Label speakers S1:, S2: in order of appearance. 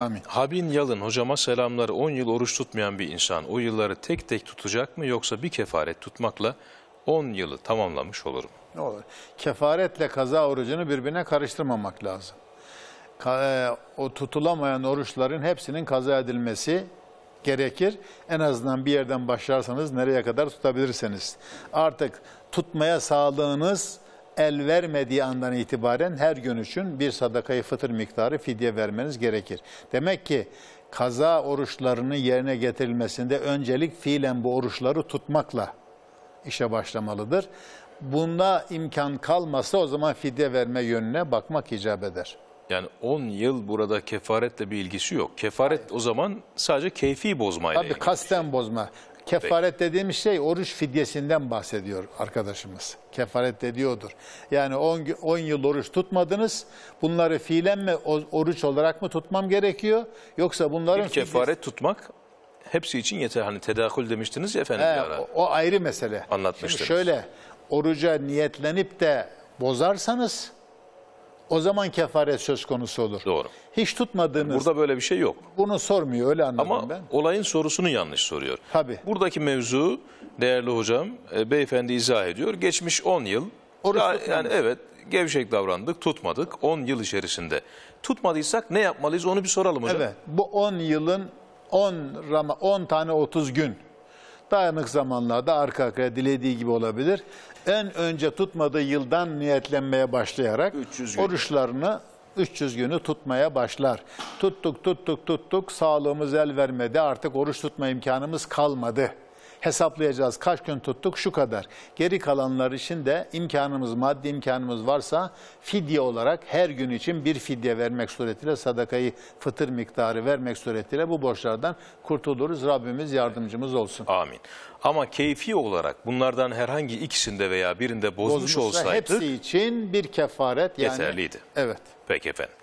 S1: Amin. Habin Yalın hocama selamlar. 10 yıl oruç tutmayan bir insan o yılları tek tek tutacak mı yoksa bir kefaret tutmakla 10 yılı tamamlamış olur mu?
S2: Ne olur. Kefaretle kaza orucunu birbirine karıştırmamak lazım. E, o tutulamayan oruçların hepsinin kaza edilmesi gerekir. En azından bir yerden başlarsanız nereye kadar tutabilirseniz. Artık tutmaya sağlığınız el vermediği andan itibaren her gün için bir sadakayı fıtır miktarı fidye vermeniz gerekir. Demek ki kaza oruçlarının yerine getirilmesinde öncelik fiilen bu oruçları tutmakla işe başlamalıdır. Bunda imkan kalmasa o zaman fidye verme yönüne bakmak icap eder.
S1: Yani 10 yıl burada kefaretle bir ilgisi yok. Kefaret Hayır. o zaman sadece keyfi bozmayla
S2: Tabii kasten şey. bozma. Kefaret dediğimiz şey oruç fidyesinden bahsediyor arkadaşımız. Kefaret ediyordur. Yani 10 yıl oruç tutmadınız. Bunları fiilen mi oruç olarak mı tutmam gerekiyor? Yoksa bunların... Bir kefaret fidyesi...
S1: tutmak hepsi için yeter. Hani tedakül demiştiniz ya efendim. He,
S2: o, o ayrı mesele. Anlatmıştınız. Şimdi şöyle oruca niyetlenip de bozarsanız o zaman kefaret söz konusu olur. Doğru. Hiç tutmadığınız... Burada böyle bir şey yok. Bunu sormuyor öyle anladım Ama ben. Ama
S1: olayın sorusunu yanlış soruyor. Tabii. Buradaki mevzu değerli hocam e, beyefendi izah ediyor. Geçmiş 10 yıl. Oruç ya, yani evet gevşek davrandık, tutmadık 10 yıl içerisinde. Tutmadıysak ne yapmalıyız onu bir soralım hocam. Evet.
S2: Bu 10 yılın 10 tane 30 gün Dayanık zamanlarda arka arkaya dilediği gibi olabilir. En önce tutmadığı yıldan niyetlenmeye başlayarak 300 gün. oruçlarını 300 günü tutmaya başlar. Tuttuk tuttuk tuttuk sağlığımız el vermedi artık oruç tutma imkanımız kalmadı hesaplayacağız. Kaç gün tuttuk şu kadar. Geri kalanlar için de imkanımız, maddi imkanımız varsa fidye olarak her gün için bir fidye vermek suretiyle sadakayı fıtır miktarı vermek suretiyle bu borçlardan kurtuluruz. Rabbimiz yardımcımız olsun. Amin. Ama keyfi olarak bunlardan herhangi ikisinde veya birinde bozmuş Bozmuşsa olsaydık hepsi için bir kefaret yani yeterliydi.
S1: Evet. Peki efendim.